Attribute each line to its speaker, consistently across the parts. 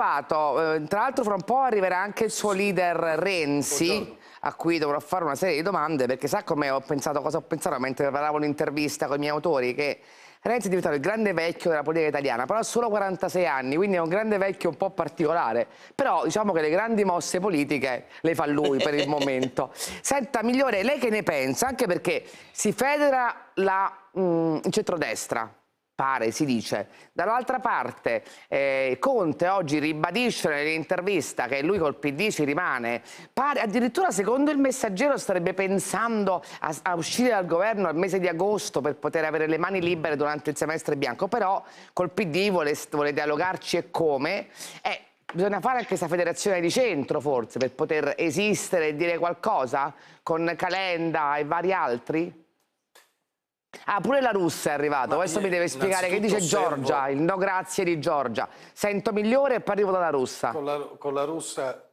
Speaker 1: provato, eh, tra l'altro fra un po' arriverà anche il suo leader Renzi. Buongiorno a cui dovrò fare una serie di domande perché sa come ho pensato, cosa ho pensato mentre preparavo un'intervista con i miei autori che Renzi è diventato il grande vecchio della politica italiana, però ha solo 46 anni, quindi è un grande vecchio un po' particolare. Però diciamo che le grandi mosse politiche le fa lui per il momento. Senta, Migliore, lei che ne pensa? Anche perché si federa la mh, mm, centrodestra, pare, si dice. Dall'altra parte eh, Conte oggi ribadisce nell'intervista che lui col PD ci rimane, pare, addirittura secondo il messaggero starebbe pensando a, a uscire dal governo al mese di agosto per poter avere le mani libere durante il semestre bianco, però col PD vuole, vuole dialogarci e come. Eh, Bisogna fare anche questa federazione di centro, forse, per poter esistere e dire qualcosa con Calenda e vari altri? Ah, pure la Russia è arrivata. Questo mi deve spiegare che dice Giorgia, il no grazie di Giorgia. Sento migliore e poi arrivo dalla Russia. Con
Speaker 2: la, con la russa,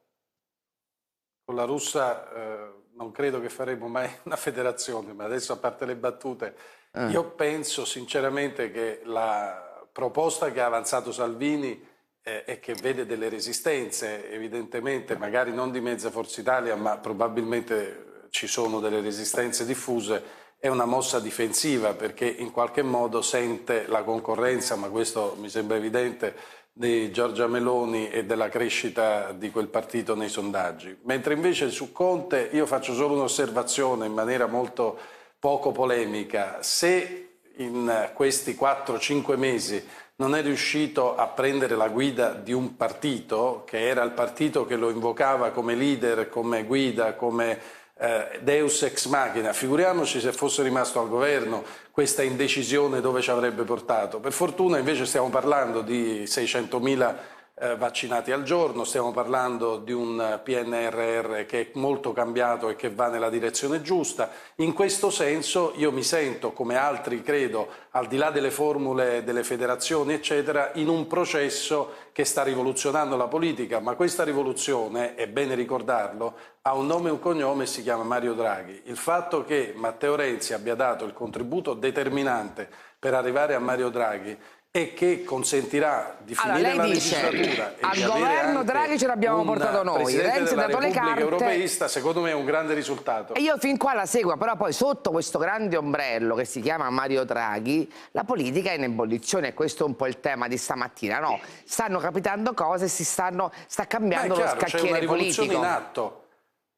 Speaker 2: con la russa eh, non credo che faremo mai una federazione, ma adesso a parte le battute, eh. io penso sinceramente che la proposta che ha avanzato Salvini eh, e che vede delle resistenze, evidentemente, magari non di mezza Forza Italia, ma probabilmente ci sono delle resistenze diffuse, è una mossa difensiva perché in qualche modo sente la concorrenza, ma questo mi sembra evidente, di Giorgia Meloni e della crescita di quel partito nei sondaggi. Mentre invece su Conte io faccio solo un'osservazione in maniera molto poco polemica. Se in questi 4-5 mesi non è riuscito a prendere la guida di un partito, che era il partito che lo invocava come leader, come guida, come eh, deus ex machina, figuriamoci se fosse rimasto al governo questa indecisione dove ci avrebbe portato. Per fortuna invece stiamo parlando di 600.000 eh, vaccinati al giorno, stiamo parlando di un PNRR che è molto cambiato e che va nella direzione giusta. In questo senso io mi sento, come altri credo, al di là delle formule delle federazioni, eccetera, in un processo che sta rivoluzionando la politica, ma questa rivoluzione, è bene ricordarlo, ha un nome e un cognome e si chiama Mario Draghi. Il fatto che Matteo Renzi abbia dato il contributo determinante per arrivare a Mario Draghi e che consentirà di allora, finire la dice, legislatura. Al governo Draghi ce l'abbiamo portato noi, Renzi ha dato le carte. europeista secondo me è un grande risultato. E io
Speaker 1: fin qua la seguo, però poi sotto questo grande ombrello che si chiama Mario Draghi, la politica è in ebollizione questo è un po' il tema di stamattina, no? Stanno capitando cose, si stanno, sta cambiando chiaro, lo scacchiere c'è una rivoluzione politico. in atto.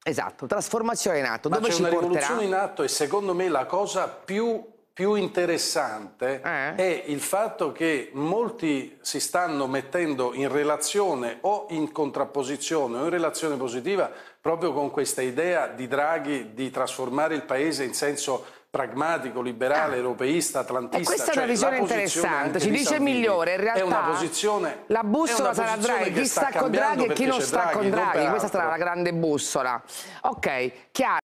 Speaker 1: Esatto, trasformazione in atto. Ma Dove c'è una porterà? rivoluzione in
Speaker 2: atto e secondo me la cosa più più interessante eh. è il fatto che molti si stanno mettendo in relazione o in contrapposizione o in relazione positiva proprio con questa idea di Draghi di trasformare il paese in senso pragmatico, liberale, ah. europeista, atlantista. E eh, questa è una cioè visione interessante, ci dice Salvini migliore, in realtà è una posizione, la bussola sarà Draghi, chi sta con Draghi e chi non sta Draghi, con Draghi, questa sarà
Speaker 1: la grande bussola. Ok, chiaro.